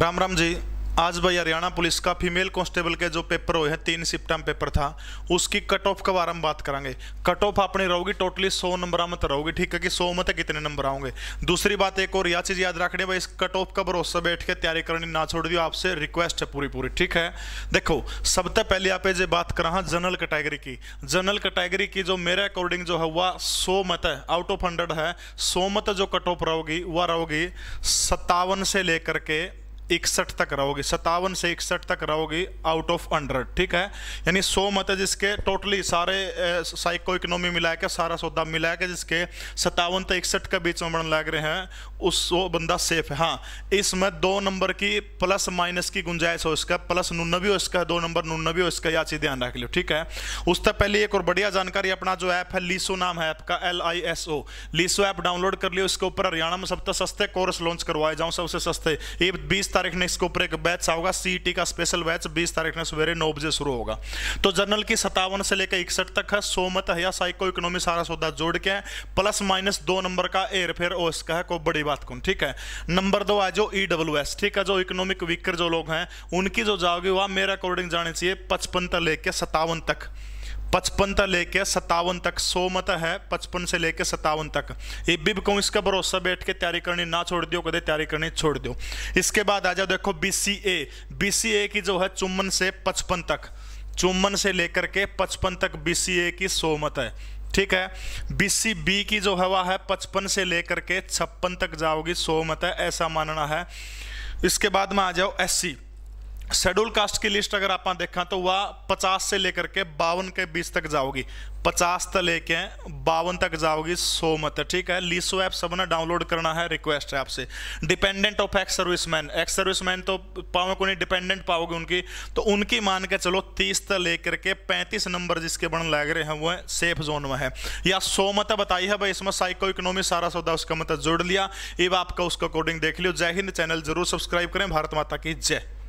राम राम जी आज भाई हरियाणा पुलिस का फीमेल कांस्टेबल के जो पेपर हुए हैं तीन सिप्टम पेपर था उसकी कट ऑफ के बारे में बात करेंगे कट ऑफ अपनी रहोगी टोटली सौ नंबर मत रहोगी ठीक है कि सौ मत कितने नंबर आओगे दूसरी बात एक और यह चीज़ याद रखनी भाई इस कट ऑफ का भरोसा बैठ के तैयारी करनी ना छोड़ दियो आपसे रिक्वेस्ट है पूरी पूरी ठीक है देखो सबसे पहले आप जो बात करा हाँ जनरल कैटेगरी की जनरल कैटेगरी की जो मेरे अकॉर्डिंग जो है वह सौ मत है आउट ऑफ हंड्रेड है सौ मत जो कट ऑफ रहोगी वह रहोगी सत्तावन से लेकर के इकसठ तक रहोगे सत्तावन से इकसठ तक रहोगे आउट ऑफ हंड्रेड ठीक है यानी सौ मत है जिसके टोटली सारे साइको इकोनॉमी मिला के सारा सौदा मिला के जिसके सत्तावन से तो इकसठ के बीच में बढ़ने लग रहे हैं उस वो बंदा सेफ है हाँ इसमें दो नंबर की प्लस माइनस की गुंजाइश हो इसका प्लस नून भी हो इसका दो नंबर नून भी हो इसका या चीज ध्यान रख लो ठीक है उससे पहले एक और बढ़िया जानकारी अपना जो ऐप है लीसो नाम है ऐप का L I S O Liso app download कर लियो इसके ऊपर हरियाणा में सबसे सस्ते कोर्स लॉन्च करवाए जाऊँ सबसे सस्ते ये बीस तारीख ने इसके ऊपर एक बैच होगा सीईटी e का स्पेशल बैच 20 तारीख ने सवेरे नौ बजे शुरू होगा तो जनरल की सतावन से लेकर इकसठ तक है सोमत है या साइको इकोनॉमी सारा सौदा जोड़ के प्लस माइनस दो नंबर का एयर फेयर ओ का है कोई बड़ी बात कौन ठीक है नंबर दो है जो ई e ठीक है जो इकोनॉमिक वीकर जो लोग हैं उनकी जो जाओगी वह मेरे अकॉर्डिंग जानी चाहिए पचपन तक लेकर सतावन तक पचपन तक लेके सतावन तक सौ मत है पचपन से लेके सतावन तक ये बिब कहूँ इसका भरोसा बैठ के तैयारी करनी ना छोड़ दियो कदे तैयारी करनी छोड़ दो इसके बाद आ जाओ देखो B C A B C ए की जो है चुम्बन से पचपन तक चुम्बन से लेकर के पचपन तक बी सी ए की सौ मत है ठीक है सी बी की जो हवा है पचपन से लेकर के छप्पन तक जाओगी सौ मत है ऐसा मानना है इसके बाद में आ जाओ एस सी शेड्यूल कास्ट की लिस्ट अगर आप देखा तो वह पचास से लेकर के बावन के बीच तक जाओगी पचास तक लेके बावन तक जाओगी सो मत ठीक है लीसो ऐप सब ने डाउनलोड करना है रिक्वेस्ट है आपसे dependent of ex serviceman ex serviceman तो पाओ को नहीं डिपेंडेंट पाओगे उनकी तो उनकी मान के चलो तीस तक लेकर के पैंतीस नंबर जिसके बन लग रहे हैं वो सेफ जोन में है या सो मत बताई है भाई इसमें साइको इकोनॉमी सारा सौदा उसका मत जोड़ लिया इब आपका उसका अकॉर्डिंग देख लियो जय हिंद चैनल जरूर सब्सक्राइब करें भारत माता की जय